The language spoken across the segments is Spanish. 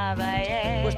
Bye bye.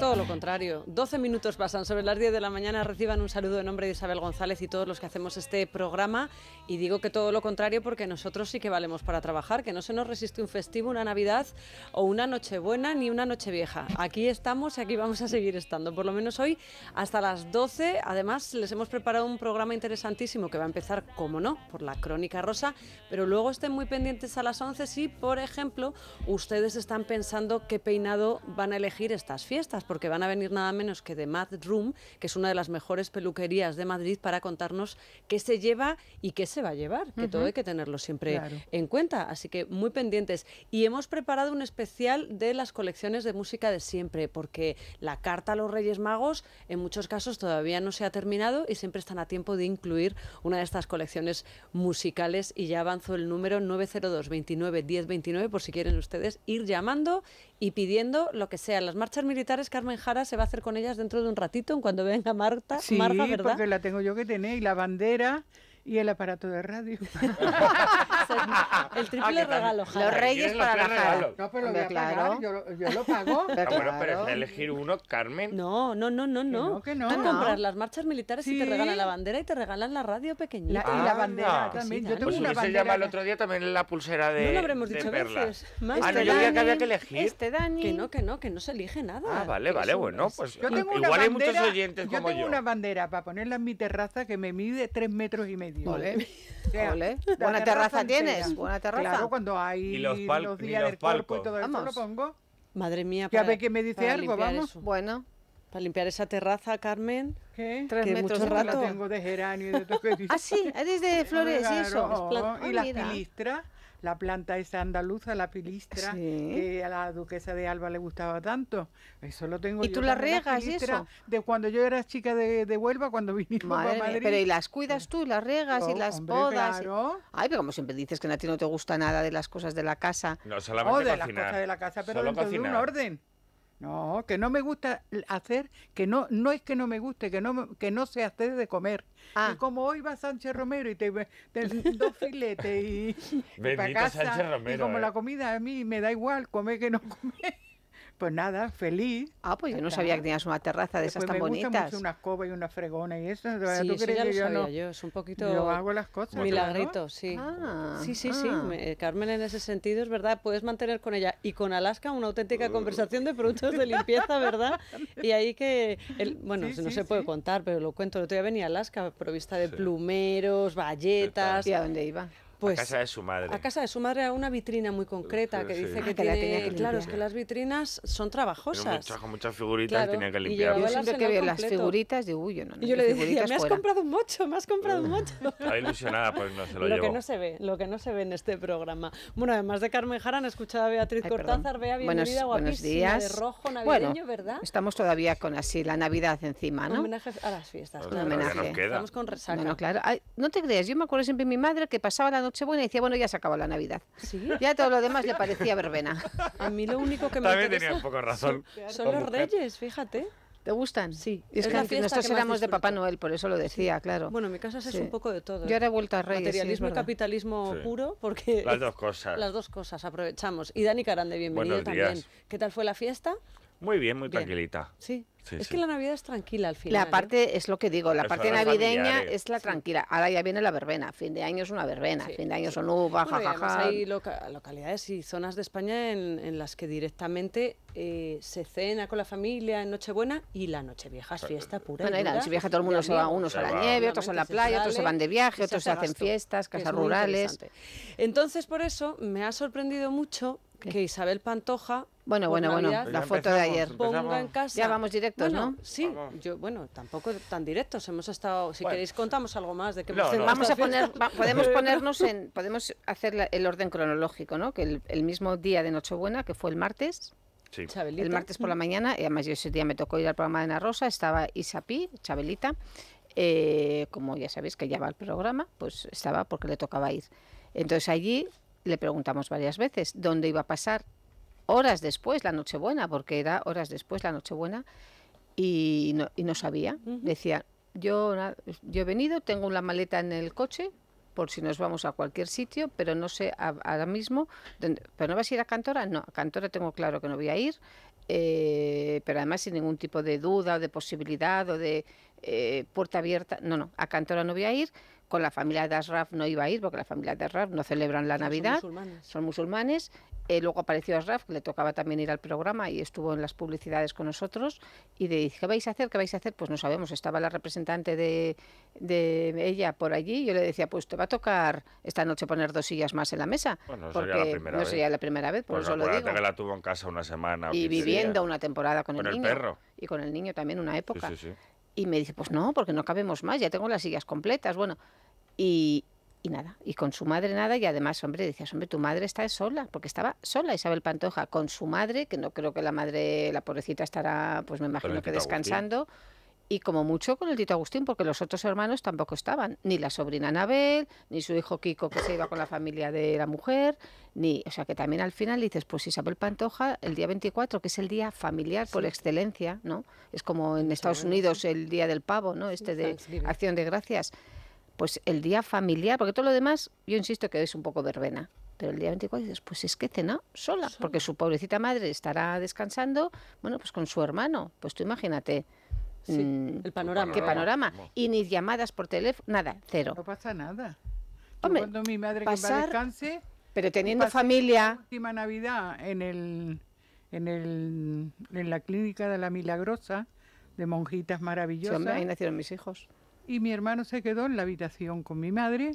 todo lo contrario. 12 minutos pasan sobre las 10 de la mañana. Reciban un saludo en nombre de Isabel González y todos los que hacemos este programa. Y digo que todo lo contrario porque nosotros sí que valemos para trabajar, que no se nos resiste un festivo, una Navidad o una noche buena, ni una noche vieja... Aquí estamos y aquí vamos a seguir estando, por lo menos hoy hasta las 12. Además, les hemos preparado un programa interesantísimo que va a empezar, como no, por la Crónica Rosa, pero luego estén muy pendientes a las 11 si, por ejemplo, ustedes están pensando qué peinado van a elegir estas fiestas porque van a venir nada menos que de Mad Room, que es una de las mejores peluquerías de Madrid, para contarnos qué se lleva y qué se va a llevar, que todo hay que tenerlo siempre en cuenta. Así que muy pendientes. Y hemos preparado un especial de las colecciones de música de siempre, porque la carta a los Reyes Magos en muchos casos todavía no se ha terminado y siempre están a tiempo de incluir una de estas colecciones musicales y ya avanzó el número 902 29 10 29 por si quieren ustedes ir llamando y pidiendo lo que sea. Las marchas militares Carmen Jara se va a hacer con ellas dentro de un ratito, en cuando venga Marta. Sí, porque la tengo yo que tener y la bandera y el aparato de radio. el triple ah, regalo, Los reyes para la No, pero lo yo, yo lo pago. Pero, ah, bueno, pero es elegir uno, Carmen. No, no, no, no, no. Que no, comprar las marchas militares y te regalan la bandera y te regalan la radio pequeñita. y la ah, bandera también. Yo tengo pues una se llama el otro día también la pulsera de No lo habremos dicho veces. Más ah, no, Dani, había que elegir. Este Dani. Que no, que no, que no se elige nada. Ah, vale, vale, bueno, pues igual hay muchos oyentes como yo. Yo tengo una bandera para ponerla en mi terraza que me mide tres metros y medio. Ay, Dios. ¿eh? O sea, Olé. Buena terraza tienes, buena terraza. Claro, cuando hay los, los, días los del palco. cuerpo y todo eso lo pongo. Madre mía, para, ya ve que me dice algo, vamos. Eso. Bueno. Para limpiar esa terraza, Carmen. ¿Qué? Tres que metros mucho rato. la tengo de geranio y de todo. ah, sí, eres de flores y eso. Oh, oh, y ah, las pilistras la planta esa andaluza, la pilistra, que eh, a la duquesa de Alba le gustaba tanto. Eso lo tengo ¿Y tú la regas De cuando yo era chica de, de Huelva, cuando vinimos a Madrid. pero ¿y las cuidas tú? ¿Las regas y oh, las hombre, podas? Ay, pero como siempre dices que a ti no te gusta nada de las cosas de la casa. No, solamente oh, de las cosas de la casa, pero lo dentro un orden. No, que no me gusta hacer, que no, no es que no me guste, que no, que no de comer. Ah. Y como hoy va Sánchez Romero y te, te dos filetes y, casa, y como la eh. comida a mí me da igual comer que no comer. Pues nada, feliz. Ah, pues yo no sabía que tenías una terraza de esas pues tan bonitas. Me gusta una escoba y una fregona y eso. Sí, ya que lo sabía yo, es un poquito... Yo hago las cosas. Milagrito, ah, sí. sí. sí. Sí, ah. Carmen en ese sentido es verdad, puedes mantener con ella y con Alaska una auténtica uh. conversación de productos de limpieza, ¿verdad? Y ahí que, bueno, no se puede contar, pero lo cuento, el otro día venía Alaska provista de plumeros, valletas. ¿Y a dónde iba? a pues, casa de su madre. A casa de su madre, a una vitrina muy concreta que dice ah, que, la tenía que Claro, es que las vitrinas son trabajosas. Muchas, muchas figuritas tenía que limpiar. Yo siempre que veo las figuritas digo, uy, yo no, no. Y yo le decía, me has comprado un mocho, me has comprado un mocho. Está ilusionada, pues no se lo Lo que no se ve, lo que no se ve en este programa. Bueno, además de Carmen Jara, han escuchado a Beatriz Cortázar. vea bienvenida, buenos, buenos días. de rojo navideño, bueno, estamos todavía con así la Navidad encima, ¿no? Un homenaje a las fiestas. Un homenaje. Estamos con resaca. Bueno, claro. no te creas, yo me acuerdo siempre mi madre que pasaba la y decía, bueno, ya se acabó la Navidad. Ya todo lo demás le parecía verbena. A mí lo único que me También tenía un poco razón. Son los reyes, fíjate. ¿Te gustan? Sí. Es, que nosotros éramos de Papá Noel, por eso lo decía, claro. Bueno, en mi casa es un poco de todo. Yo he ¿eh? vuelto a Reyes. Materialismo y capitalismo puro, porque. Las dos cosas. Las dos cosas, aprovechamos. Y Dani Carande, bienvenido también. ¿Qué tal fue la fiesta? Muy bien, muy tranquilita. Sí. es que la Navidad es tranquila al final. La ¿eh? parte, es lo que digo, la parte navideña es la tranquila. Ahora ya viene la verbena, fin de año es una verbena, fin de año son uvas, jajaja. Hay localidades y zonas de España en, las que directamente eh, se cena con la familia en Nochebuena y la Nochevieja es fiesta pura. Bueno, en la Nochevieja todo el mundo se va, unos a la nieve, otros a la playa, otros se van de viaje, otros hacen fiestas, casas rurales. Entonces, por eso me ha sorprendido mucho que Isabel Pantoja bueno, bueno, bueno, la foto de ayer. Ya vamos directos, ¿no? Sí, yo, bueno, tampoco tan directos. Hemos estado, si queréis, contamos algo más de qué. vamos a poner, podemos ponernos en, podemos hacer el orden cronológico, ¿no? Que el, mismo día de Nochebuena, que fue el martes. Sí. El martes por la mañana, y además yo ese día me tocó ir al programa de Ana Rosa, estaba Isapi, Chabelita, eh, como ya sabéis que ya va al programa, pues estaba porque le tocaba ir. Entonces allí le preguntamos varias veces dónde iba a pasar horas después la Nochebuena, porque era horas después la Nochebuena, y no, y no sabía. Decía, yo, yo he venido, tengo una maleta en el coche por si nos vamos a cualquier sitio, pero no sé ahora mismo, ¿pero no vas a ir a Cantora? No, a Cantora tengo claro que no voy a ir, eh, pero además sin ningún tipo de duda o de posibilidad o de eh, puerta abierta, no, no, a Cantora no voy a ir, con la familia de Ashraf no iba a ir porque la familia de Ashraf no celebran la Navidad, son musulmanes. Eh, luego apareció Ashraf, le tocaba también ir al programa y estuvo en las publicidades con nosotros y le dije, ¿qué vais a hacer? ¿Qué vais a hacer? Pues no sabemos, estaba la representante de, ella por allí yo le decía, pues te va a tocar esta noche poner dos sillas más en la mesa. no porque sería la primera no vez. sería la primera vez, por eso lo digo. que la tuvo en casa una semana. Y viviendo una temporada con, con el, niño. Perro. Y con el niño también una época. sí, sí. Y me dice, pues no, porque no cabemos más, ya tengo las sillas completas. Bueno, y, y nada, y con su madre nada, y además, hombre, decía, hombre, tu madre está sola, porque estaba sola Isabel Pantoja, con su madre, que no creo que la madre, la pobrecita estará, pues me imagino que descansando y como mucho con el Tito Agustín, porque los otros hermanos tampoco estaban, ni la sobrina Anabel, ni su hijo Kiko que se iba con la familia de la mujer, ni, o sea que también al final dices, pues Isabel Pantoja, el día 24, que es el día familiar por excelencia, ¿no? Es como en Estados Unidos el día del pavo, ¿no? Este de acción de gracias. Pues el día familiar, porque todo lo demás, yo insisto que es un poco verbena. Pero el día 24 dices, pues es que cena sola, porque su pobrecita madre estará descansando, bueno, pues con su hermano. Pues tú imagínate, Sí, mm. el panorama. ¿Qué panorama? Y ni llamadas por teléfono, nada, cero. No pasa nada. cuando mi madre pasar, que descanse, pero teniendo familia. La última Navidad en el, en el en la clínica de la Milagrosa de monjitas maravillosas. Sí, ahí nacieron mis hijos. Y mi hermano se quedó en la habitación con mi madre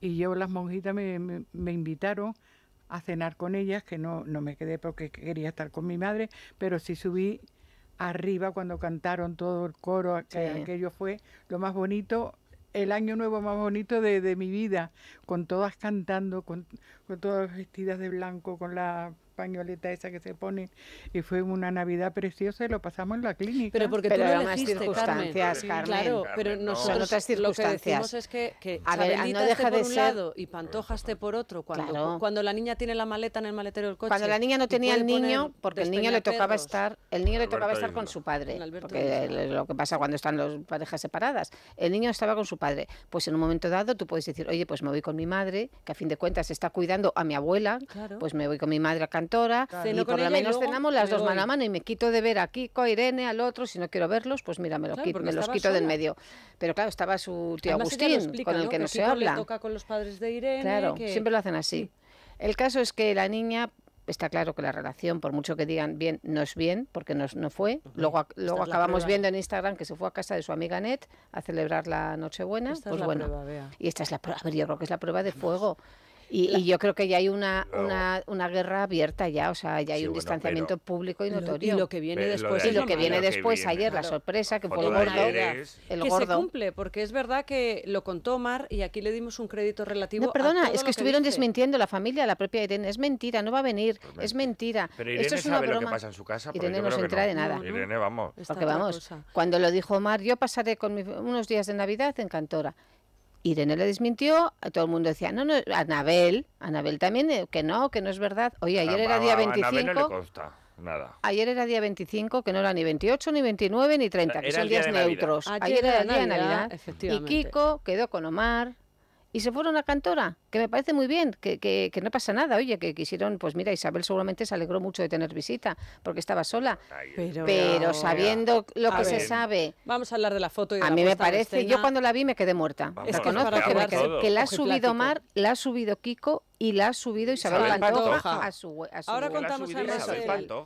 y yo las monjitas me, invitaron a cenar con ellas, que no, no me quedé porque quería estar con mi madre, pero sí subí arriba cuando cantaron todo el coro, aquello fue lo más bonito, el año nuevo más bonito de, de mi vida, con todas cantando, con, todas vestidas de blanco con la pañoleta esa que se pone y fue una Navidad preciosa y lo pasamos en la clínica. Pero porque tú lo circunstancias, Carmen. Claro, pero nosotros otras circunstancias. lo que decimos es que, que a ver, no deja por de ser... y pantojaste por otro. Cuando, cuando la niña tiene la maleta en el maletero del coche. Cuando la niña no tenía el niño, porque el niño le tocaba estar, el niño le tocaba estar con su padre, porque lo que pasa cuando están las parejas separadas. El niño estaba con su padre. Pues en un momento dado tú puedes decir, oye, pues me voy con mi madre, que a fin de cuentas está cuidando a mi abuela, pues me voy con mi madre Cantora y por lo menos cenamos las dos mano a mano y me quito de ver a Kiko, a Irene, al otro, si no quiero verlos, pues mira, me, me los quito del medio. Pero claro, estaba su tío Agustín, con el que no se habla. Claro, siempre lo hacen así. El caso es que la niña está claro que la relación, por mucho que digan bien, no es bien, porque no, fue. Luego, luego acabamos viendo en Instagram que se fue a casa de su amiga Net a celebrar la Nochebuena. buena pues bueno. y esta es la prueba, creo que es la prueba de fuego. Y, yo creo que ya hay oh. una, una, guerra abierta ya, o sea, ya hay un distanciamiento público y notorio. Y lo que viene después, lo que viene después ayer, la sorpresa, que fue el gordo. que se cumple, porque es verdad que lo contó Mar y aquí le dimos un crédito relativo. No, perdona, es que, estuvieron desmintiendo la familia, la propia Irene. Es mentira, no va a venir, pues es mentira. Pero Irene Esto es broma. lo que pasa en su casa. Irene no se de nada. Irene, vamos. Porque vamos, cuando lo dijo Mar, yo pasaré con unos días de Navidad en Cantora. Irene le desmintió, todo el mundo decía, no, no, Anabel, Anabel también, eh, que no, que no es verdad. Oye, ayer era día 25. Ayer era día 25, que no era ni 28, ni 29, ni 30, que son días neutros. Ayer, era día de Navidad. Navidad y Kiko quedó con Omar, y se fueron a Cantora, que me parece muy bien, que, no pasa nada, oye, que quisieron, pues mira, Isabel seguramente se alegró mucho de tener visita, porque estaba sola, pero, sabiendo lo que se sabe... Vamos a hablar de la foto y de A mí me parece, yo cuando la vi me quedé muerta, que, que la ha subido Mar, la ha subido Kiko y la ha subido Isabel, A, su, Ahora contamos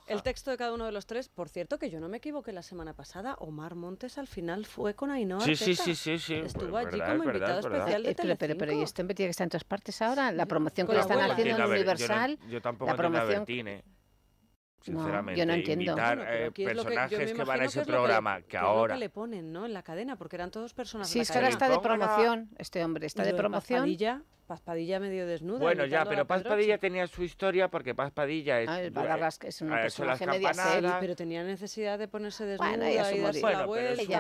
el, texto de cada uno de los tres. Por cierto, que yo no me equivoqué la semana pasada, Omar Montes al final fue con Ainhoa Sí, sí, sí, Estuvo pues allí como invitado especial de eh, pero y esto tiene que estar en todas partes ahora. La promoción que le están haciendo en Universal. Yo, tampoco la promoción sinceramente. No, yo no entiendo. Invitar, eh, personajes que, van a ese programa, que, ahora... Es le ponen, ¿no? En la cadena, porque eran todos personajes Sí, es que ahora está de promoción, este hombre, está de promoción. Paspadilla, Paspadilla medio desnudo Bueno, ya, pero Paspadilla tenía su historia, porque Paspadilla es... Ah, es un eh, personaje media serie. Pero tenía necesidad de ponerse desnuda bueno, y,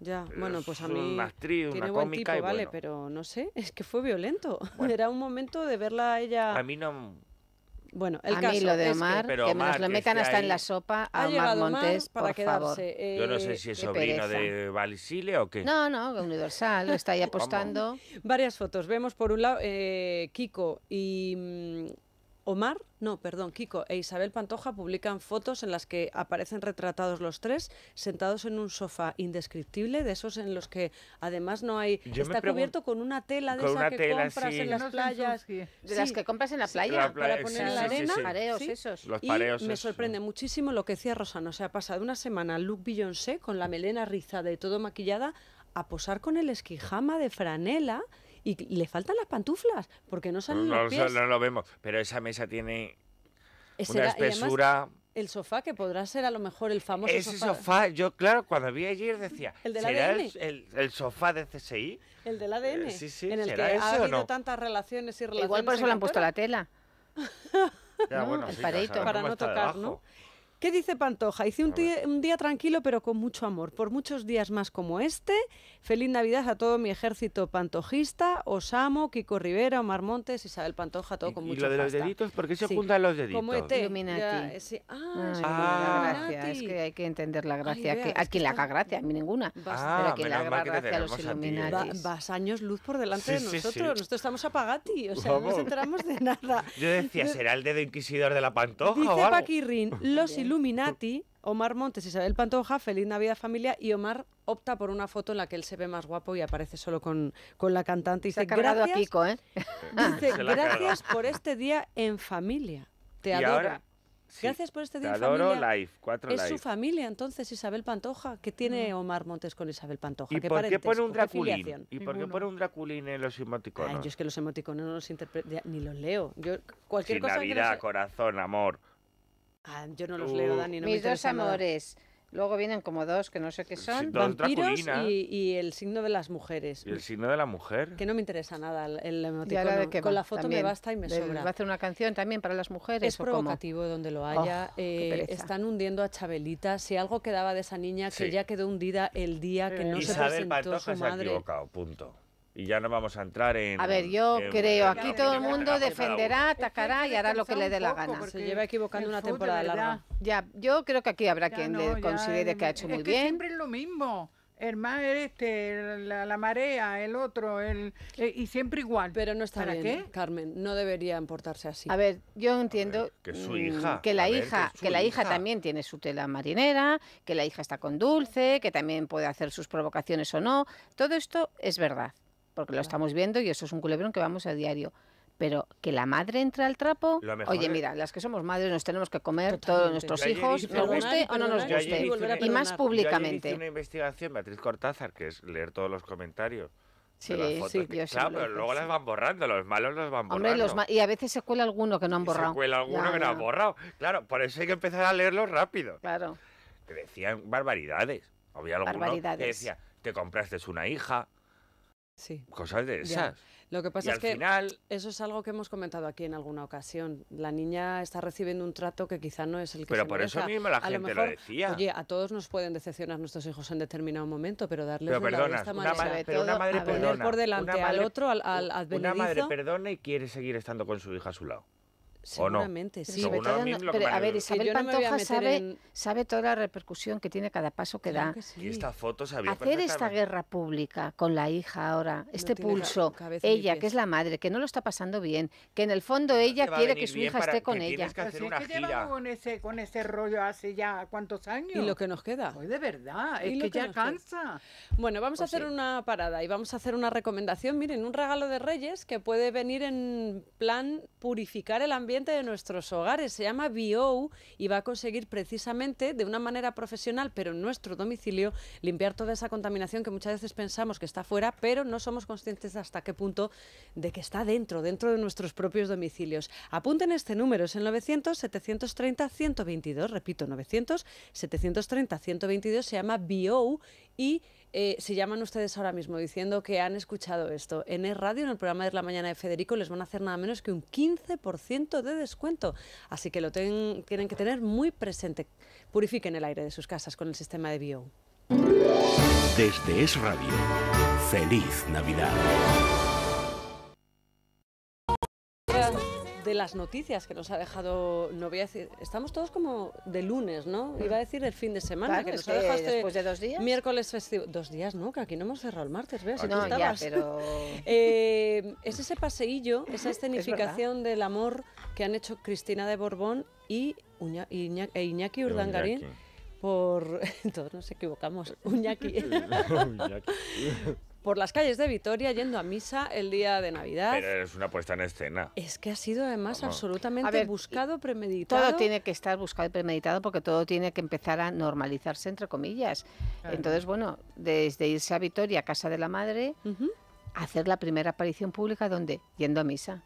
ya, bueno, pues a mí. Una actriz, tiene una cómica vale, pero no sé, es que fue violento. Era un momento de verla a ella. A mí no. Bueno, el a mí lo de Omar, que, nos lo metan hasta en la sopa a Omar Montes, para por quedarse. Favor. Eh, Yo no sé si es sobrino de Valisile o qué. No, no, Universal, está ahí apostando. Varias fotos. Vemos por un lado eh, Kiko y mm, Omar, no, perdón, Kiko e Isabel Pantoja publican fotos en las que aparecen retratados los tres sentados en un sofá indescriptible, de esos en los que además no hay... está cubierto con una tela de esas que compras en las playas. De las que compras en la playa, para poner en la arena. y me sorprende muchísimo lo que decía Rosana, o sea, ha pasado una semana Luke Beyoncé con la melena rizada y todo maquillada a posar con el esquijama de franela y le faltan las pantuflas porque no salen no, los pies. No, lo vemos, pero esa mesa tiene eh, una espesura... el sofá, que podrá ser a lo mejor el famoso Ese sofá. yo claro, cuando vi ayer decía, ¿El de ¿será El, el, sofá de CSI? El del ADN, eh, sí, sí, en el que ha habido tantas relaciones y relaciones. Igual por eso le han puesto la tela. Ya, bueno, el sí, para no tocar, ¿no? ¿Qué dice Pantoja? Hice un día, tranquilo pero con mucho amor. Por muchos días más como este. Feliz Navidad a todo mi ejército pantojista. Os amo, Kiko Rivera, Omar Montes, Isabel Pantoja, todo con mucho amor. ¿Y lo de los deditos? ¿Por qué se los deditos? Como este. Illuminati. Eh, ah, gracias. Es que hay que entender la gracia. que, a quien le haga gracia, a mí ninguna. ah, pero a quien le haga gracia a los Illuminati. vas años luz por delante de nosotros. Nosotros estamos apagati. O sea, no nos enteramos de nada. Yo decía, será el dedo inquisidor de la Pantoja. Dice Paquirrín, los Illuminati, Omar Montes, Isabel Pantoja, Feliz Navidad Familia y Omar opta por una foto en la que él se ve más guapo y aparece solo con, con la cantante. Y ¿eh? dice, se ha gracias, a ¿eh? dice, gracias por este día en familia. Te adoro. gracias por este día en adoro familia. es su familia, entonces, Isabel Pantoja. ¿Qué tiene mm. Omar Montes con Isabel Pantoja? ¿Y por qué pone un draculín? ¿Y, por qué pone un draculín en los emoticonos? Ay, yo es que los emoticonos no los interpreto, ni los leo. Yo, cualquier Sin cosa Navidad, corazón, amor. Ah, yo no los leo, Dani. mis dos amores. Luego vienen como dos que no sé qué son. Vampiros y, el signo de las mujeres. ¿Y el signo de la mujer? Que no me interesa nada el, emoticono. Con la foto me basta y me sobra. ¿Va a hacer una canción también para las mujeres? Es provocativo donde lo haya. Oh, eh, están hundiendo a Chabelita. Si algo quedaba de esa niña que ya quedó hundida el día que no se presentó su madre. se equivocado, punto y ya no vamos a entrar en... A ver, yo creo, aquí todo el mundo defenderá, atacará y hará lo que le dé la gana. Se lleva equivocando una temporada larga. Ya, yo creo que aquí habrá quien le considere que ha hecho muy bien. Siempre es lo mismo. El mar, este, la, marea, el otro, el, eh, y siempre igual. Pero no está ¿Para bien, Carmen, no debería importarse así. A ver, yo entiendo que, su hija, que la hija, que, la hija también tiene su tela marinera, que la hija está con Dulce, que también puede hacer sus provocaciones o no. Todo esto es verdad porque lo estamos viendo y eso es un culebrón que vamos a diario. Pero que la madre entre al trapo, oye, mira, las que somos madres nos tenemos que comer todos nuestros hijos, nos guste o no nos guste, y, más públicamente. Yo una investigación, Beatriz Cortázar, que es leer todos los comentarios. Sí, sí, yo claro, pero luego las van borrando, los malos las van borrando. y a veces se cuela alguno que no han borrado. Se cuela alguno que no, han borrado. Claro, por eso hay que empezar a leerlos rápido. Claro. Te decían barbaridades. Había alguno que decía, te compraste una hija, Sí. Cosas de esas. Lo que pasa es que eso es algo que hemos comentado aquí en alguna ocasión. La niña está recibiendo un trato que quizá no es el que pero por eso mismo la gente lo, decía. Oye, a todos nos pueden decepcionar nuestros hijos en determinado momento, pero darle. pero esta una madre, pero una madre poner por delante al otro, al, al Una madre perdona y quiere seguir estando con su hija a su lado. Seguramente, sí. Pero a ver, Isabel Pantoja sabe, sabe toda la repercusión que tiene cada paso que da. foto Hacer esta guerra pública con la hija ahora, este pulso, ella que es la madre, que no lo está pasando bien, que en el fondo ella quiere que su hija esté con ella. que con ese, con ese rollo hace ya cuántos años. Y lo que nos queda. Hoy de verdad, es que, ya cansa. Bueno, vamos a pues hacer una parada y vamos a hacer una recomendación. Miren, un regalo de Reyes que puede venir en plan purificar el ambiente de nuestros hogares. Se llama Bio y va a conseguir precisamente de una manera profesional, pero en nuestro domicilio, limpiar toda esa contaminación que muchas veces pensamos que está fuera, pero no somos conscientes hasta qué punto de que está dentro, dentro de nuestros propios domicilios. Apunten este número, es el 900-730-122, repito, 900-730-122, se llama Bio y eh, si llaman ustedes ahora mismo diciendo que han escuchado esto en Es radio, en el programa de la mañana de Federico, les van a hacer nada menos que un 15% de descuento. Así que lo tienen que tener muy presente. Purifiquen el aire de sus casas con el sistema de Bio. Desde Es Radio, feliz Navidad. de las noticias que nos ha dejado, no voy a decir, estamos todos como de lunes, ¿no? Iba a decir el fin de semana, que nos ha dejado este después de dos días. Miércoles festivo. Dos días, ¿no? Que aquí no hemos cerrado el martes, veas. Si no, ya, pero... Eh, es ese paseillo, esa escenificación del amor que han hecho Cristina de Borbón y e Iñaki, Iñaki Urdangarín por... Todos nos equivocamos, Iñaki. por las calles de Vitoria yendo a misa el día de Navidad. es una puesta en escena. Es que ha sido además absolutamente buscado, premeditado. Todo tiene que estar buscado y premeditado porque todo tiene que empezar a normalizarse, entre comillas. Entonces, bueno, desde irse a Vitoria, a casa de la madre, hacer la primera aparición pública donde? Yendo a misa.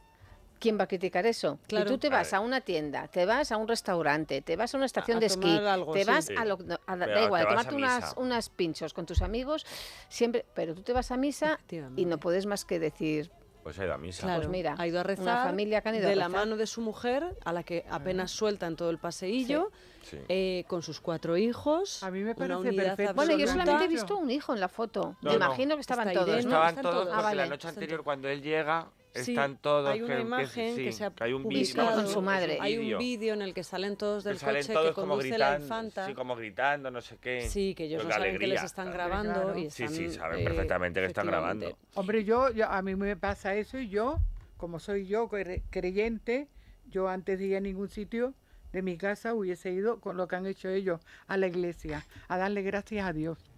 ¿quién va a criticar eso? Claro. tú te vas a una tienda, te vas a un restaurante, te vas a una estación de esquí, te vas a, lo, a da igual, tomarte unas, pinchos con tus amigos, siempre, pero tú te vas a misa y no puedes más que decir, pues ha ido a misa. pues mira, ha ido a rezar. Una familia de la mano de su mujer, a la que ah. apenas suelta en todo el paseillo, eh, con sus cuatro hijos. A mí me parece perfecto. Bueno, yo solamente he visto un hijo en la foto. me imagino que estaban todos. estaban ah, la noche anterior, cuando él llega, están todos. Hay una imagen que, se ha hay un video, con su madre. Hay un vídeo en el que salen todos del coche que como gritando, la infanta. Sí, como gritando, no sé qué. Sí, que ellos pues no saben que les están grabando. Y sí, sí, saben eh, perfectamente que están grabando. Hombre, yo, a mí me pasa eso y yo, como soy yo creyente, yo antes de ir a ningún sitio de mi casa hubiese ido con lo que han hecho ellos a la iglesia, a darle gracias a Dios.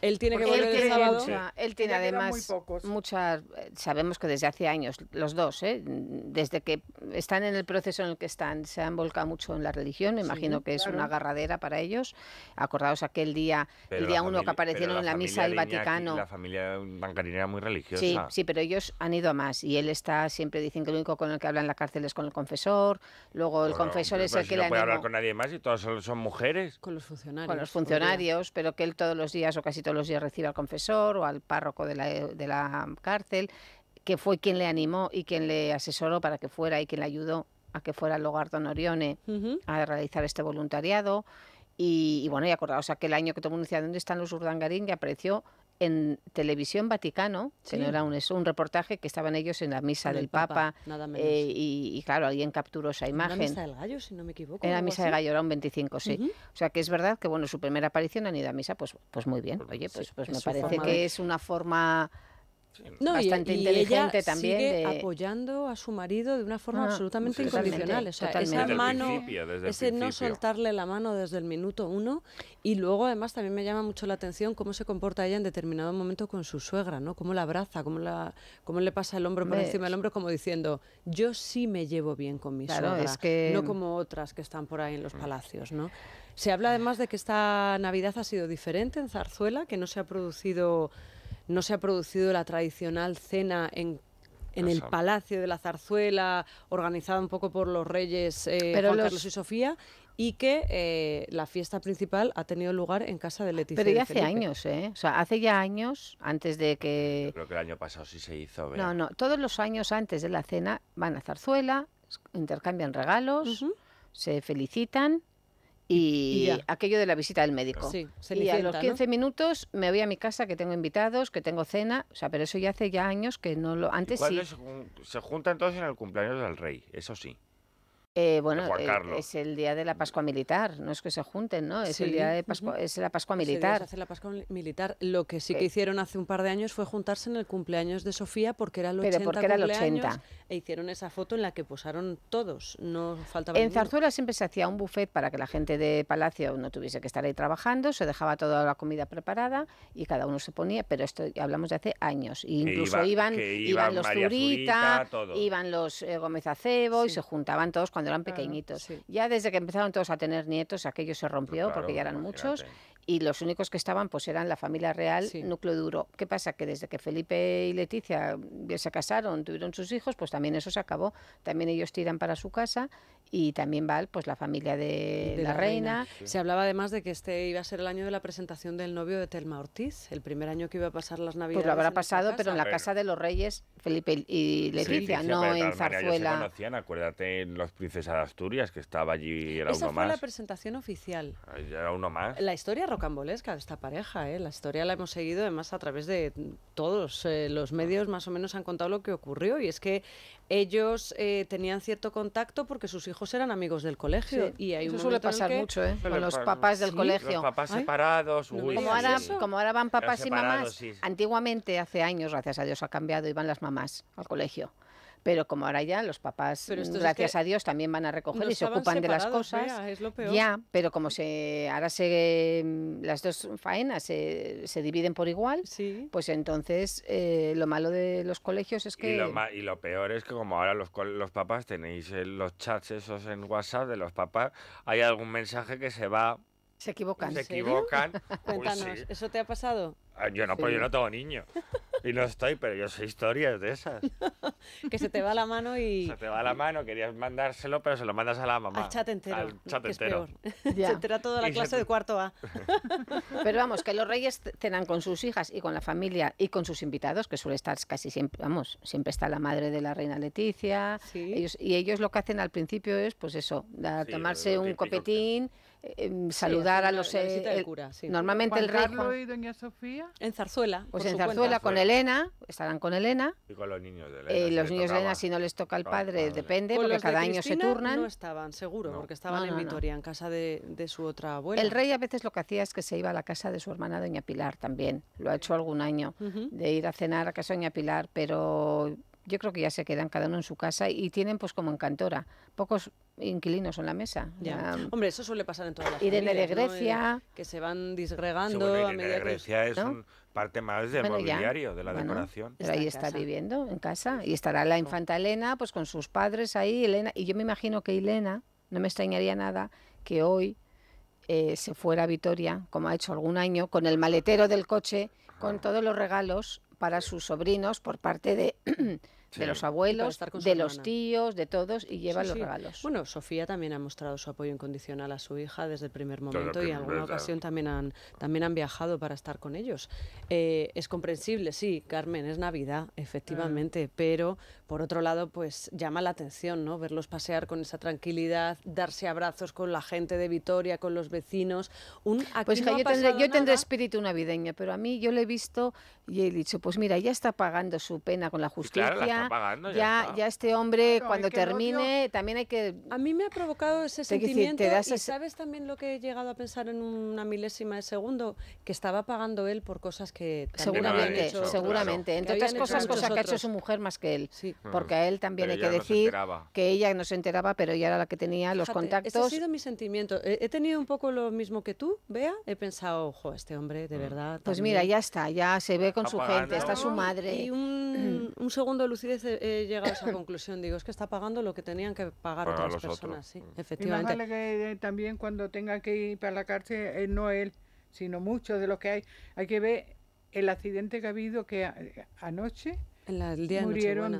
Él tiene que volver él tiene él tiene además muchas. Sabemos que desde hace años, los dos, ¿eh? desde que están en el proceso en el que están, se han volcado mucho en la religión. Me imagino que es una agarradera para ellos. Acordaos aquel día, el día uno que aparecieron en la misa del Vaticano. la familia bancarina era muy religiosa. Sí, sí, pero ellos han ido a más. Y él está siempre, dicen que lo único con el que habla en la cárcel es con el confesor. Luego el confesor es el que no puede hablar con nadie más y todas son mujeres. Con los funcionarios. Con los funcionarios, pero que él todos los días o casi los días recibe al confesor o al párroco de la, cárcel, que fue quien le animó y quien le asesoró para que fuera y quien le ayudó a que fuera al hogar Don Orione a realizar este voluntariado. Y, bueno, y acordaos aquel año que todo el mundo decía, ¿dónde están los Urdangarín? Y apareció en Televisión Vaticano, que era un, un reportaje que estaban ellos en la misa del, Papa, eh, y, claro, alguien capturó esa imagen. la misa del gallo, si no me equivoco. Era misa del gallo, era un 25, sí. O sea que es verdad que, bueno, su primera aparición en ido misa, pues, pues muy bien. Oye, pues, pues me parece que es una forma no, bastante inteligente también. Sigue apoyando a su marido de una forma ah, absolutamente incondicional. esa mano, ese no soltarle la mano desde el minuto uno. Y luego, además, también me llama mucho la atención cómo se comporta ella en determinado momento con su suegra, ¿no? Cómo la abraza, cómo, la, cómo le pasa el hombro por encima del hombro, como diciendo, yo sí me llevo bien con mi suegra, no como otras que están por ahí en los mm. palacios, ¿no? Se habla además de que esta Navidad ha sido diferente en Zarzuela, que no se ha producido no se ha producido la tradicional cena en el Palacio de la Zarzuela, organizada un poco por los reyes eh, Carlos y Sofía, y que eh, la fiesta principal ha tenido lugar en casa de Leticia. Pero ya hace años, ¿eh? O sea, hace ya años, antes de que... Yo creo que el año pasado sí se hizo. No, no, todos los años antes de la cena van a Zarzuela, intercambian regalos, se felicitan y, aquello de la visita del médico. y a los 15 minutos me voy a mi casa, que tengo invitados, que tengo cena, o sea, pero eso ya hace ya años que no lo... Antes sí. se juntan todos en el cumpleaños del rey, eso sí. Eh, bueno, eh, es el día de la Pascua Militar, no es que se junten, ¿no? Es el día de Pascua, es la Pascua Militar. la Militar. Lo que sí que eh. hicieron hace un par de años fue juntarse en el cumpleaños de Sofía porque era el 80 Pero porque era el 80. e hicieron esa foto en la que posaron todos, no faltaba En Zarzuela siempre se hacía un buffet para que la gente de Palacio no tuviese que estar ahí trabajando, se dejaba toda la comida preparada y cada uno se ponía, pero esto hablamos de hace años. incluso iban, iban, los Zurita, iban los Gómez Acebo y se juntaban todos cuando eran pequeñitos. Ya desde que empezaron todos a tener nietos, aquello se rompió porque ya eran muchos y los únicos que estaban pues eran la familia real, núcleo duro. ¿Qué pasa? Que desde que Felipe y Leticia eh, se casaron, tuvieron sus hijos, pues también eso se acabó. También ellos tiran para su casa y también va pues la familia de, la, reina. Se hablaba además de que este iba a ser el año de la presentación del novio de Telma Ortiz, el primer año que iba a pasar las Navidades. Pues lo habrá pasado, pero en la casa de los reyes, Felipe y Leticia, no en Zarzuela. se conocían, acuérdate, los princesas de Asturias, que estaba allí, era Esa fue la presentación oficial. Era uno más. La historia Cambolesca de esta pareja. ¿eh? La historia la hemos seguido además a través de todos eh, los medios, más o menos han contado lo que ocurrió. Y es que ellos eh, tenían cierto contacto porque sus hijos eran amigos del colegio. Y ahí Eso suele pasar mucho, ¿eh? Con los, papás del colegio. papás separados. como, ahora, como, van papás y mamás. Antiguamente, hace años, gracias a Dios, ha cambiado, iban las mamás al colegio pero como ahora ya los papás, mm, gracias a Dios, también van a recoger y se ocupan de las cosas. Ya, pero como se ahora se mm, las dos faenas se, se dividen por igual, pues entonces eh, lo malo de los colegios es que... Y lo, peor es que como ahora los, los papás tenéis eh, los chats esos en WhatsApp de los papás, hay algún mensaje que se va se equivocan. Se equivocan. Cuéntanos, ¿eso te ha pasado? Ah, yo no, pues yo no tengo niño. Y no estoy, pero yo sé historias de esas. que se te va la mano y. Se te va la mano, querías mandárselo, pero se lo mandas a la mamá. Al chat entero. Al chat entero. se entera toda la clase de cuarto A. pero vamos, que los reyes cenan con sus hijas y con la familia y con sus invitados, que suele estar casi siempre, vamos, siempre está la madre de la reina Leticia. y ellos lo que hacen al principio es, pues eso, tomarse un copetín. Eh, em, saludar a los... La, eh, Normalmente el rey... En Zarzuela. Pues en Zarzuela con Elena, estarán con Elena. Y con los niños de Elena. Eh, si los niños de Elena si no les toca al padre, depende, porque cada año se turnan. No estaban, seguro, porque estaban en Vitoria, en casa de, su otra abuela. El rey a veces lo que hacía es que se iba a la casa de su hermana doña Pilar también, lo ha hecho algún año, de ir a cenar a casa de doña Pilar, pero yo creo que ya se quedan cada uno en su casa y tienen pues como encantora. pocos inquilinos en la mesa. Mm, Hombre, eso suele pasar en todas las Irene Y de Grecia. Que se van disgregando de Grecia es parte más del mobiliario, de la decoración. Pero ahí está viviendo, en casa. Y estará la infanta Elena, pues con sus padres ahí, Elena. Y yo me imagino que Elena, no me extrañaría nada que hoy eh, se fuera a Vitoria, como ha hecho algún año, con el maletero del coche, con todos los regalos para sus sobrinos por parte de de los abuelos, de los tíos, de todos, y lleva los regalos. Bueno, Sofía también ha mostrado su apoyo incondicional a su hija desde el primer momento y en alguna ocasión también han, también han viajado para estar con ellos. Eh, es comprensible, sí, Carmen, es Navidad, efectivamente, pero por otro lado, pues llama la atención, ¿no? Verlos pasear con esa tranquilidad, darse abrazos con la gente de Vitoria, con los vecinos. Un, pues yo, tendré, yo tendré espíritu navideño, pero a mí yo le he visto y he dicho, pues mira, ella está pagando su pena con la justicia ya, ya, ya, este hombre cuando termine también hay que... A mí me ha provocado ese sentimiento y sabes también lo que he llegado a pensar en una milésima de segundo, que estaba pagando él por cosas que... Seguramente, seguramente. Entre otras cosas, cosas que ha hecho su mujer más que él. Ah, porque a él también hay que decir que ella no se enteraba, pero ella era la que tenía los contactos. Ese ha sido mi sentimiento. He, tenido un poco lo mismo que tú, Bea. He pensado, ojo, este hombre, de mm. verdad... Pues mira, ya está, ya se ve con su gente, está su madre. Y un, un segundo lucido llegar he eh, llegado a esa conclusión. Digo, es que está pagando lo que tenían que pagar otras personas, sí, mm. efectivamente. Y que eh, también cuando tenga que ir para la cárcel, eh, no él, sino muchos de los que hay. Hay que ver el accidente que ha habido que anoche murieron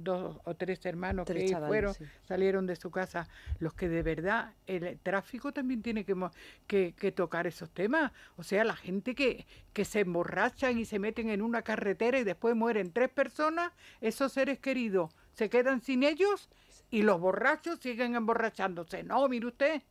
dos, o tres hermanos que fueron, salieron de su casa. Los que de verdad, el tráfico también tiene que, tocar esos temas. O sea, la gente que, que se emborrachan y se meten en una carretera y después mueren tres personas, esos seres queridos se quedan sin ellos y los borrachos siguen emborrachándose. No, mire usted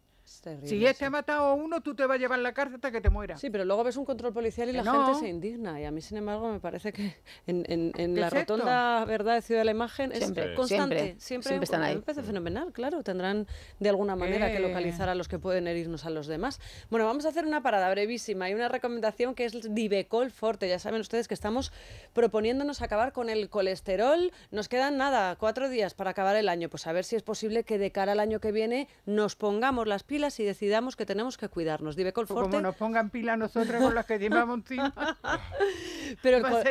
si ya te este ha matado uno, tú te vas a llevar la cárcel hasta que te mueras. Sí, pero luego ves un control policial y la gente se indigna. Y a mí, sin embargo, me parece que en, la rotonda verdad de Ciudad de la Imagen es constante. Siempre, están ahí. Me fenomenal, claro. Tendrán de alguna eh. manera que localizar a los que pueden herirnos a los demás. Bueno, vamos a hacer una parada brevísima y una recomendación que es Divecol Forte. Ya saben ustedes que estamos proponiéndonos acabar con el colesterol. Nos quedan nada, cuatro días para acabar el año. Pues a ver si es posible que de cara al año que viene nos pongamos las piernas y decidamos que tenemos que cuidarnos. Dive Colforte. Pues como nos pongan pilas nosotros con las que llevamos encima. Pero pues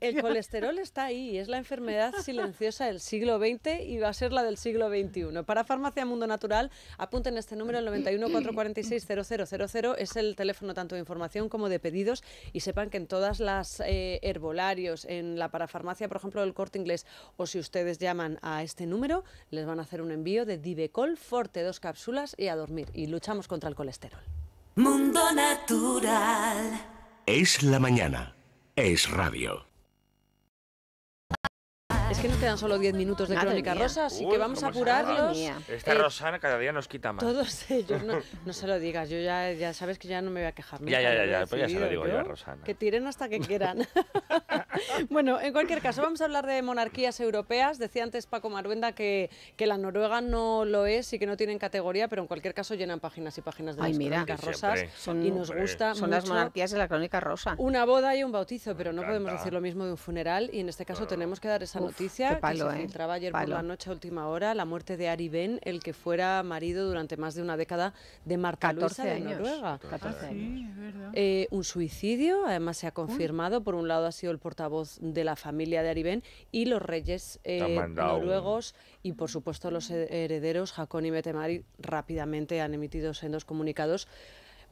el, colesterol está ahí, es la enfermedad silenciosa del siglo XX y va a ser la del siglo XXI. Para Farmacia Mundo Natural, apunten este número, el 91 446 es el teléfono tanto de información como de pedidos y sepan que en todas las eh, herbolarios, en la parafarmacia, por ejemplo, del Corte Inglés, o si ustedes llaman a este número, les van a hacer un envío de Divecol Forte, dos cápsulas y a dormir. Y luchamos contra el colesterol. Mundo Natural. Es la mañana. Es radio. Es que nos quedan solo 10 minutos de Madre Crónica Rosa, así que vamos a apurarlos. Esta eh, Rosana cada día nos quita más. Todos ellos, no, no se lo digas, yo ya, ya sabes que ya no me voy a quejar. Ya, ya, ya, ya, pues ya se lo digo yo a Rosana. Que tiren hasta que quieran bueno, en cualquier caso, vamos a hablar de monarquías europeas. Decía antes Paco Maruenda que, la Noruega no lo es y que no tienen categoría, pero en cualquier caso llenan páginas y páginas de las crónicas rosas son, y nos gusta Son mucho las monarquías de la crónica rosa. Una boda y un bautizo, pero no podemos decir lo mismo de un funeral y en este caso tenemos que dar esa noticia que se ¿eh? filtraba ayer por la noche a última hora, la muerte de Ari Ben, el que fuera marido durante más de una década de Marta 14 Luisa de Noruega. Ah, eh, un suicidio, además se ha confirmado, por un lado ha sido el portavoz voz de la familia de Aribén, y los reyes eh, noruegos y, por supuesto, los herederos, Jacón y Metemari, rápidamente han emitido sendos comunicados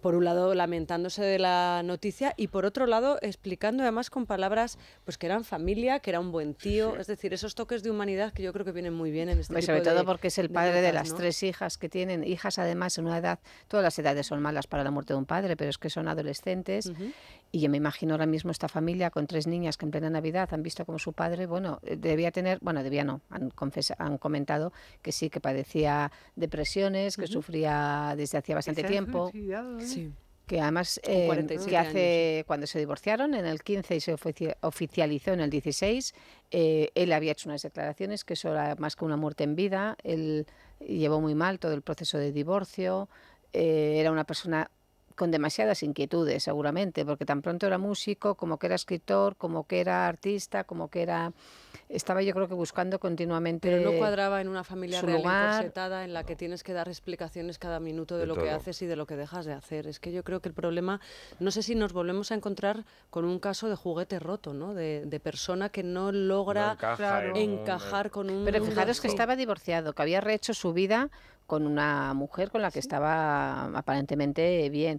por un lado lamentándose de la noticia y por otro lado explicando además con palabras pues que eran familia, que era un buen tío, es decir, esos toques de humanidad que yo creo que vienen muy bien en este pues Sobre todo porque es el padre de, las tres hijas que tienen, hijas además en una edad, todas las edades son malas para la muerte de un padre, pero es que son adolescentes y yo me imagino ahora mismo esta familia con tres niñas que en plena Navidad han visto como su padre, bueno, eh, debía tener, bueno, debía no, han, han comentado que sí, que padecía depresiones, que sufría desde hacía bastante tiempo. Que además, eh, que hace cuando se divorciaron en el 15 y se oficializó en el 16, eh, él había hecho unas declaraciones que eso era más que una muerte en vida. Él llevó muy mal todo el proceso de divorcio. Eh, era una persona con demasiadas inquietudes, seguramente, porque tan pronto era músico, como que era escritor, como que era artista, como que era... Estaba yo creo que buscando continuamente... Pero no cuadraba en una familia real en la que tienes que dar explicaciones cada minuto de, lo que haces y de lo que dejas de hacer. Es que yo creo que el problema... No sé si nos volvemos a encontrar con un caso de juguete roto, ¿no? De, persona que no logra encajar con un... Pero fijaros que estaba divorciado, que había rehecho su vida con una mujer con la que estaba aparentemente bien.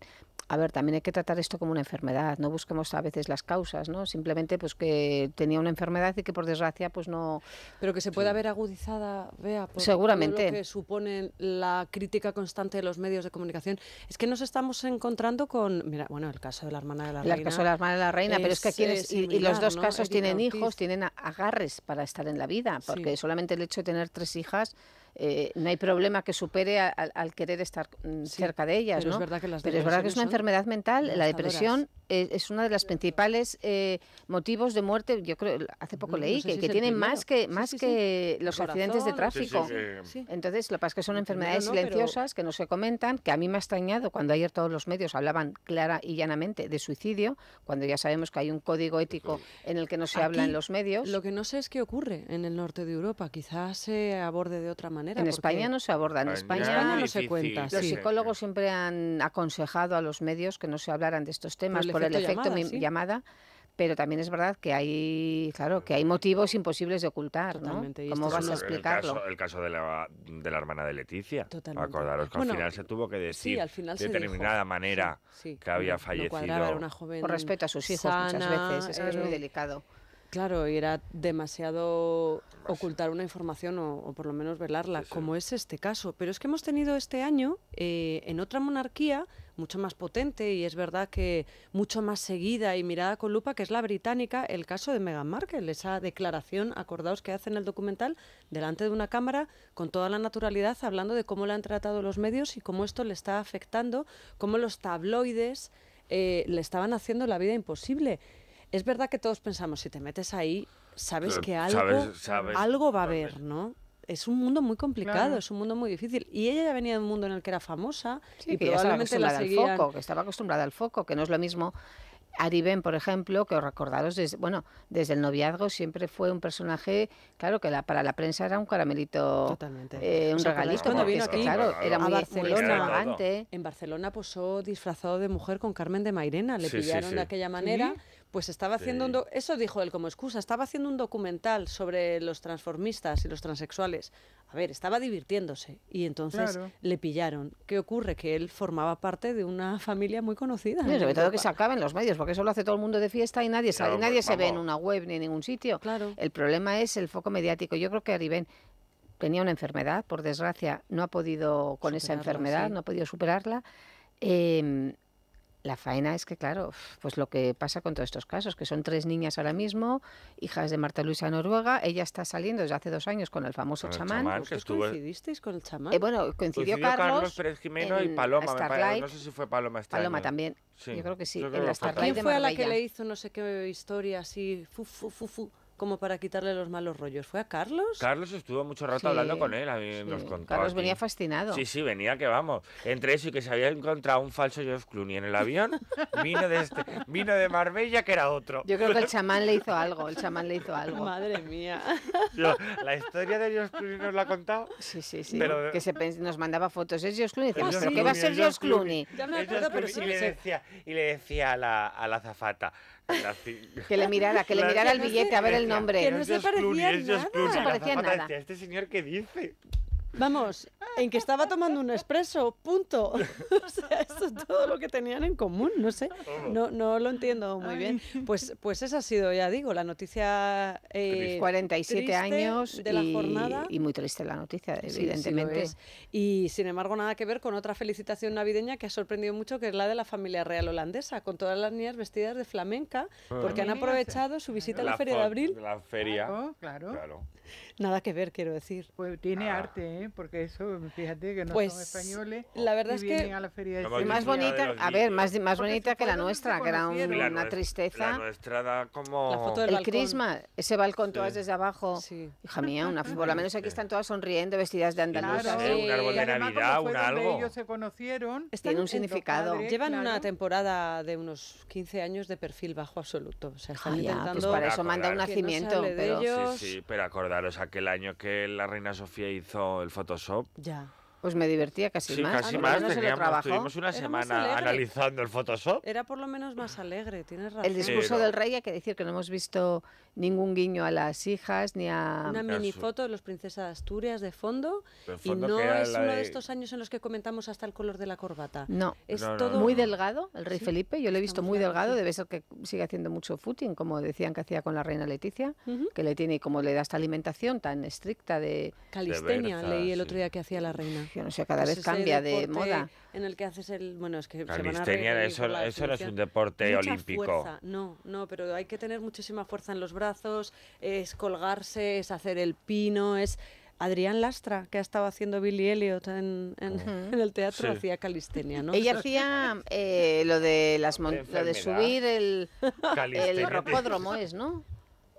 A ver, también hay que tratar esto como una enfermedad, no busquemos a veces las causas, ¿no? Simplemente pues que tenía una enfermedad y que por desgracia pues no... Pero que se pueda ver agudizada, vea, por Seguramente. lo que supone la crítica constante de los medios de comunicación. Es que nos estamos encontrando con, mira, bueno, el caso de la hermana de la reina. El caso de la hermana de la reina, pero es que aquí y, los dos casos tienen hijos, tienen agarres para estar en la vida, porque solamente el hecho de tener tres hijas eh, no hay problema que supere al querer estar mm, cerca de ellas. Pero ¿no? es verdad que Pero es verdad que es una enfermedad mental, la depresión eh, es uno de los principales eh, motivos de muerte, yo creo, hace poco leí, que, tiene tienen más que, más que los accidentes de tráfico. Entonces, lo que pasa es que son enfermedades silenciosas que no se comentan, que a mí me ha extrañado cuando ayer todos los medios hablaban clara y llanamente de suicidio, cuando ya sabemos que hay un código ético en el que no se habla en los medios. Lo que no sé es qué ocurre en el norte de Europa, quizás se aborde de otra manera. En España no se aborda, en ah, España, no se cuenta. Los psicólogos siempre han aconsejado a los medios que no se hablaran de estos temas por el efecto llamada, llamada pero también es verdad que hay claro que hay motivos imposibles de ocultar ¿no? ¿cómo vas a explicarlo? El caso, de, la, de, la, hermana de Leticia Totalmente. acordaros que al final se tuvo que decir de determinada manera que había fallecido con respeto a sus hijos muchas veces eso es muy eh, delicado Claro, y era demasiado ocultar una información o, por lo menos velarla, como es este caso. Pero es que hemos tenido este año eh, en otra monarquía mucho más potente y es verdad que mucho más seguida y mirada con lupa, que es la británica, el caso de Meghan Markle, esa declaración, acordaos que hace en el documental, delante de una cámara, con toda la naturalidad, hablando de cómo la han tratado los medios y cómo esto le está afectando, cómo los tabloides eh, le estaban haciendo la vida imposible es verdad que todos pensamos, si te metes ahí, sabes que algo, algo va a haber, ¿no? Es un mundo muy complicado, es un mundo muy difícil. Y ella ya venía de un mundo en el que era famosa y que probablemente al foco, que estaba acostumbrada al foco, que no es lo mismo Ariben, por ejemplo, que os recordaros, desde, bueno, desde el noviazgo siempre fue un personaje, claro, que para la prensa era un caramelito, eh, un regalito, claro, era En Barcelona posó pues, oh, disfrazado de mujer con Carmen de Mairena, le pillaron de aquella manera pues estaba haciendo un eso dijo él como excusa, estaba haciendo un documental sobre los transformistas y los transexuales. A ver, estaba divirtiéndose y entonces le pillaron. ¿Qué ocurre? Que él formaba parte de una familia muy conocida. sobre todo que se acaben los medios, porque eso lo hace todo el mundo de fiesta y nadie, nadie se ve en una web ni en ningún sitio. Claro. El problema es el foco mediático. Yo creo que Aribén tenía una enfermedad, por desgracia no ha podido con esa enfermedad, no ha podido superarla. Em, la faena es que, claro, pues lo que pasa con todos estos casos, que son tres niñas ahora mismo, hijas de Marta Luisa Noruega, ella está saliendo desde hace dos años con el famoso chamán. chamán coincidisteis con el chamán? Eh, bueno, coincidió, Carlos, Carlos, Pérez Jimeno y Paloma, no sé si fue Paloma este Paloma también, yo creo que sí, ¿Quién fue a la que le hizo no sé qué historia así, fu, fu, fu? como para quitarle los malos rollos. ¿Fue a Carlos? Carlos estuvo mucho rato hablando con él, a mí nos contó. Carlos venía fascinado. Sí, sí, venía que vamos. Entre eso y que se había encontrado un falso George Clooney en el avión, vino de, este, vino de Marbella que era otro. Yo creo que el chamán le hizo algo, el chamán le hizo algo. Madre mía. la historia de George Clooney nos la ha contado. Sí, sí, sí. que se nos mandaba fotos. Es George Clooney. Ah, ¿Pero qué va a ser George Clooney? Clooney. pero sí. Y, le decía, y le decía a la, a la zafata, que le mirara, que le mirara el billete, a ver el nombre. Que no, se parecía nada. Este señor, que dice? Vamos, en que estaba tomando un expreso, punto. O sea, eso es todo lo que tenían en común, no sé. No, no lo entiendo muy bien. Pues, pues esa ha sido, ya digo, la noticia. Eh, 47 años de la jornada. Y muy triste la noticia, evidentemente. y sin embargo, nada que ver con otra felicitación navideña que ha sorprendido mucho, que es la de la familia real holandesa, con todas las niñas vestidas de flamenca, ah. porque han aprovechado su visita a la, Feria de Abril. La Feria. Claro, Nada que ver, quiero decir. Pues tiene ah. arte, ¿eh? porque eso, fíjate que no pues, españoles. La verdad es que a más bonita, a ver, más, más bonita que la nuestra, que era una tristeza. La nuestra da como la foto del el crisma, ese balcón todas desde abajo. Hija mía, una, por lo menos aquí están todas sonriendo, vestidas de andaluzas. Claro, Un árbol de Navidad, un algo. Ellos se conocieron. Tiene un significado. Llevan una temporada de unos 15 años de perfil bajo absoluto. O están ah, pues intentando para eso manda un nacimiento. Sí, sí, pero acordaros aquel año que la reina Sofía hizo el Photoshop. Ya. Pues me divertía casi sí, más. casi ah, más. una semana analizando el Photoshop. Era por lo menos más alegre, tienes razón. El discurso del rey, hay que decir que no hemos visto ningún guiño a las hijas ni a... Una mini foto de los Princesas de Asturias de fondo, y no es uno de... estos años en los que comentamos hasta el color de la corbata. No, es todo... muy delgado el rey Felipe, yo lo he visto muy delgado, debe ser que sigue haciendo mucho footing, como decían que hacía con la reina Leticia, que le tiene y como le da esta alimentación tan estricta de... Calistenia, leí el otro día que hacía la reina. Yo no sé, cada pues vez cambia de moda. En el que haces el... Bueno, es que... Calistenia, eso, eso no es un deporte olímpico. No, no, pero hay que tener muchísima fuerza en los brazos es colgarse, es hacer el pino, es... Adrián Lastra, que ha estado haciendo Billy Elliot en, el teatro, hacía calistenia, ¿no? Ella hacía eh, lo de las subir el, el rocódromo, es, ¿no?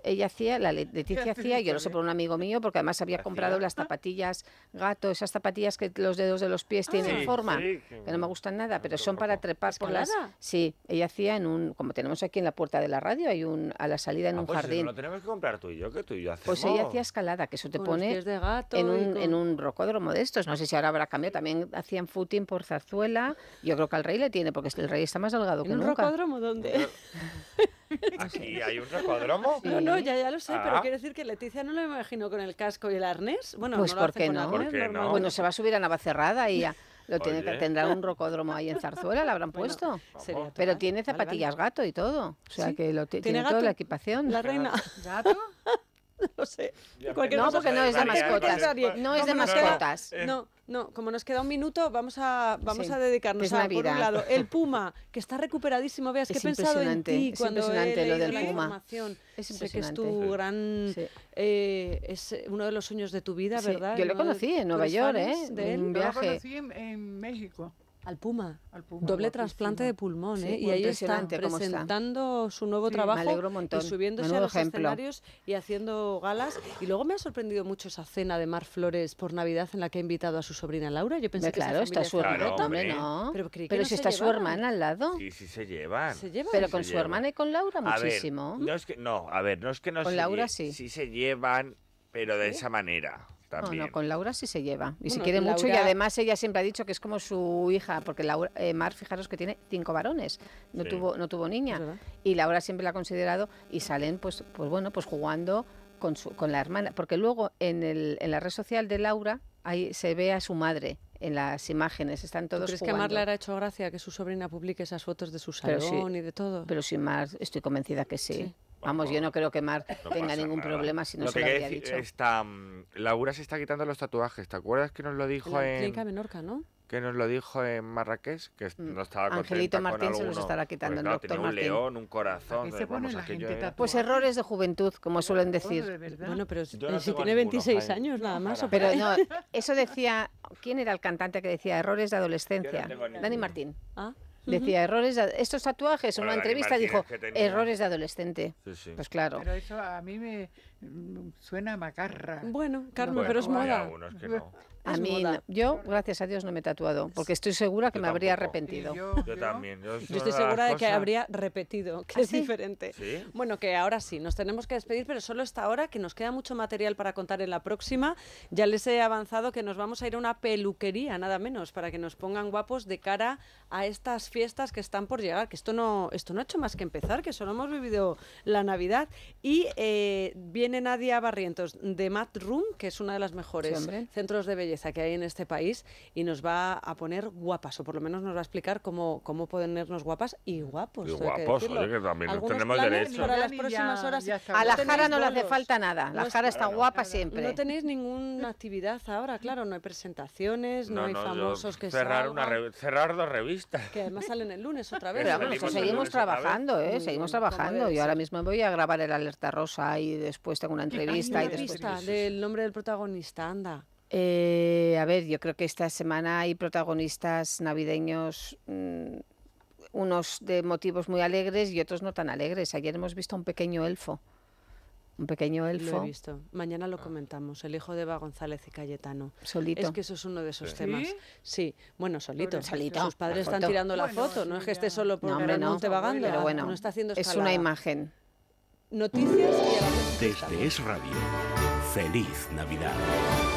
ella hacía, la Leticia hacía, yo lo sé por un amigo mío, porque además había comprado las zapatillas gato, esas zapatillas que los dedos de los pies tienen ah, forma, que, no me gustan nada, pero son para trepar por las. Sí, ella hacía en un, como tenemos aquí en la puerta de la radio, hay un a la salida en ah, un pues jardín. no lo tenemos que comprar tú y yo, que tú y yo hacemos. Pues ella hacía escalada, que eso te pone de en un, en rocódromo de estos. No sé si ahora habrá cambiado. También hacían footing por Zazuela. Yo creo que al rey le tiene, porque el rey está más delgado que un ¿En ¿Un rocódromo dónde? ¿Aquí hay un rocódromo No, no, ya, ya lo sé, pero quiero decir que Leticia no lo imagino con el casco y el arnés. Bueno, pues no ¿por, qué no? Bueno, se va a subir a Navacerrada y ya. Lo tiene, tendrá un rocódromo ahí en Zarzuela, lo habrán puesto. pero tiene zapatillas gato y todo. O sea, que lo tiene, ¿Tiene toda la equipación. ¿La reina? ¿Gato? no sé. no, porque no es de mascotas. No es de mascotas. No. No, como nos queda un minuto, vamos a, vamos a dedicarnos a, por un lado, el Puma, que está recuperadísimo. Veas, que he pensado en ti cuando es impresionante la Información. Es eh, eh, uno de los sueños de tu vida, ¿verdad? Yo lo conocí en Nueva York, ¿eh? De Un viaje. lo conocí en México. Al Puma. Doble trasplante de pulmón, ¿eh? Y ahí está presentando su nuevo trabajo y subiéndose a los escenarios y haciendo galas. Y luego me ha sorprendido mucho esa cena de Mar Flores por Navidad en la que ha invitado a su sobrina Laura. Yo pensé que claro, esa está su hermana, claro, no. Pero, si está su hermana al lado. Sí, sí se llevan. Pero con su hermana y con Laura muchísimo. A ver, no es que no, a ver, no es que no Laura sí. Sí se llevan, pero de esa manera. No, con Laura sí se lleva. Y se quiere mucho y además ella siempre ha dicho que es como su hija, porque Laura, eh, Mar, fijaros que tiene cinco varones, no, tuvo, no tuvo niña. Y Laura siempre la ha considerado y salen pues, pues bueno, pues jugando con, su, con la hermana. Porque luego en, el, en la red social de Laura ahí se ve a su madre en las imágenes, están todos ¿Tú ¿Crees que a Mar le ha hecho gracia que su sobrina publique esas fotos de su salón y de todo? Pero sin Mar, estoy convencida que sí. Vamos, yo no creo que Mar tenga ningún problema si no se lo había dicho. Mm, Laura se está quitando los tatuajes, ¿te acuerdas que nos lo dijo en... Menorca, ¿no? Que nos lo dijo en Marrakech, que mm. no estaba Angelito Martín se los estará quitando, el doctor un león, un corazón. la gente eh. pues errores de juventud, como suelen decir. bueno, pero si, tiene 26 años nada más. pero no, eso decía, ¿quién era el cantante que decía errores de adolescencia? Dani Martín. ¿Ah? Decía, errores, de... estos tatuajes, en una entrevista dijo, errores de adolescente. Pues claro. Pero eso a mí me mm, suena a macarra. Bueno, Carmen, pero es moda. A mí, yo, gracias a Dios, no me he tatuado, porque estoy segura que me habría arrepentido. Yo, también. Yo, estoy segura de que habría repetido, ¿Ah, que es diferente. Bueno, que ahora sí, nos tenemos que despedir, pero solo esta hora, que nos queda mucho material para contar en la próxima. Ya les he avanzado que nos vamos a ir a una peluquería, nada menos, para que nos pongan guapos de cara a estas fiestas que están por llegar, que esto no, esto no ha hecho más que empezar, que solo hemos vivido la Navidad. Y eh, viene Nadia Barrientos de Mad Room, que es una de las mejores centros de belleza que hay en este país y nos va a poner guapas, o por lo menos nos va a explicar cómo, cómo ponernos guapas y guapos. Y guapos, que oye, que también tenemos derecho. las a la Jara no, le hace falta nada, la Jara está guapa siempre. No tenéis ninguna actividad ahora, claro, no hay presentaciones, no, hay famosos que cerrar cerrar dos revistas. Que además salen el lunes otra vez. ¿eh? seguimos trabajando, Seguimos trabajando. Yo ahora mismo voy a grabar el Alerta Rosa y después tengo una entrevista. y después... del nombre del protagonista, anda. Eh, a ver, yo creo que esta semana hay protagonistas navideños. Mm, unos de motivos muy alegres y otros no tan alegres. Ayer hemos visto a un pequeño elfo. Un pequeño elfo. Lo he visto. Mañana lo ah. comentamos. El hijo de Eva González y Cayetano. Solito. Es que eso es uno de esos temas. Sí. Bueno, solito. solito. Sus padres están tirando la foto. No es que esté solo por no, hombre, vagando. bueno, está haciendo es una imagen. Noticias Desde Es Radio. Feliz Navidad.